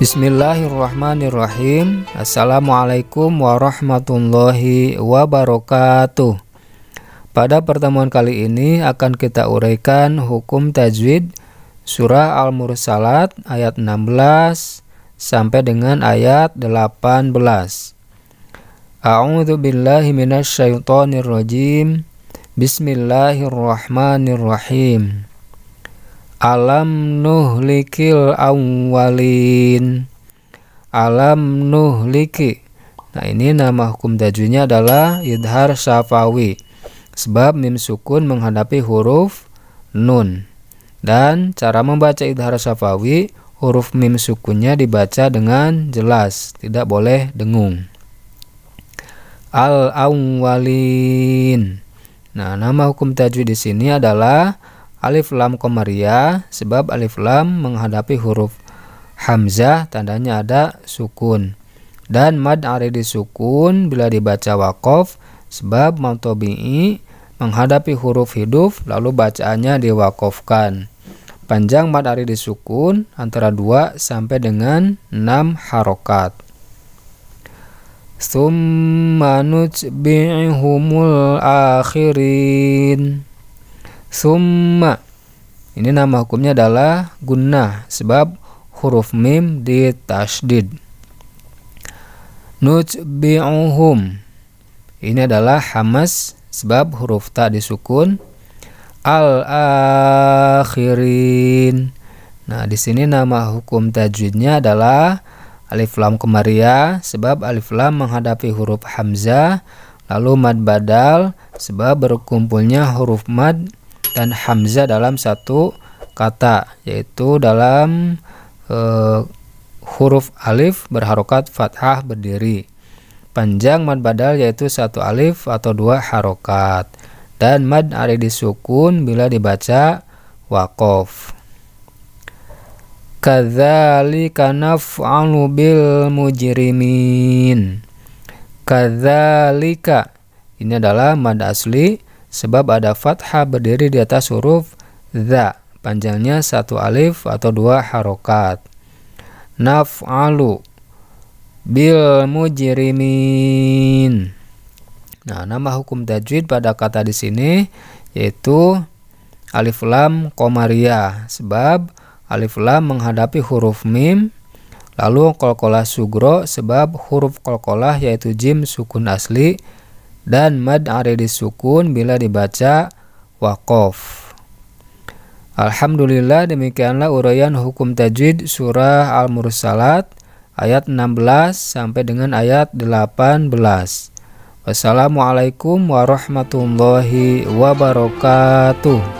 Bismillahirrahmanirrahim Assalamualaikum warahmatullahi wabarakatuh Pada pertemuan kali ini akan kita uraikan hukum tajwid Surah Al-Mursalat ayat 16 sampai dengan ayat 18 A'udzu billahi minasyaitonir rajim Bismillahirrahmanirrahim Alam Nuh nuhlikil awwalin Alam Nuh nuhliki Nah ini nama hukum dajunya adalah idhar safawi. Sebab mim sukun menghadapi huruf nun Dan cara membaca idhar safawi Huruf mim sukunnya dibaca dengan jelas Tidak boleh dengung Al-awwalin Nah nama hukum tajwid di sini adalah alif lam komariah sebab alif lam menghadapi huruf hamzah tandanya ada sukun dan mad aridi sukun bila dibaca wakof sebab mautobi'i menghadapi huruf hidup lalu bacaannya diwakofkan panjang mad aridi sukun antara 2 sampai dengan 6 harokat ثم نتبعهم akhirin summa ini nama hukumnya adalah guna sebab huruf mim di tasdid nutbi'uhum ini adalah hamas sebab huruf ta disukun al akhirin nah di sini nama hukum tajwidnya adalah alif lam kemaria sebab alif lam menghadapi huruf hamzah lalu mad badal sebab berkumpulnya huruf mad dan hamzah dalam satu kata yaitu dalam e, huruf alif berharokat fathah berdiri panjang mad badal yaitu satu alif atau dua harokat dan mad ada di sukun bila dibaca wakof kazali kanaf bil mujrimin kadzalika ini adalah mad asli sebab ada fathah berdiri di atas huruf za panjangnya satu alif atau dua harokat naf'alu bil mujrimin nah nama hukum tajwid pada kata di sini yaitu alif lam komariah. sebab alif lam menghadapi huruf mim lalu kolkolah sugro sebab huruf kolkolah yaitu jim sukun asli dan mad aridi sukun bila dibaca wakof. Alhamdulillah demikianlah uraian hukum tajwid surah Al-Mursalat ayat 16 sampai dengan ayat 18. Wassalamualaikum warahmatullahi wabarakatuh.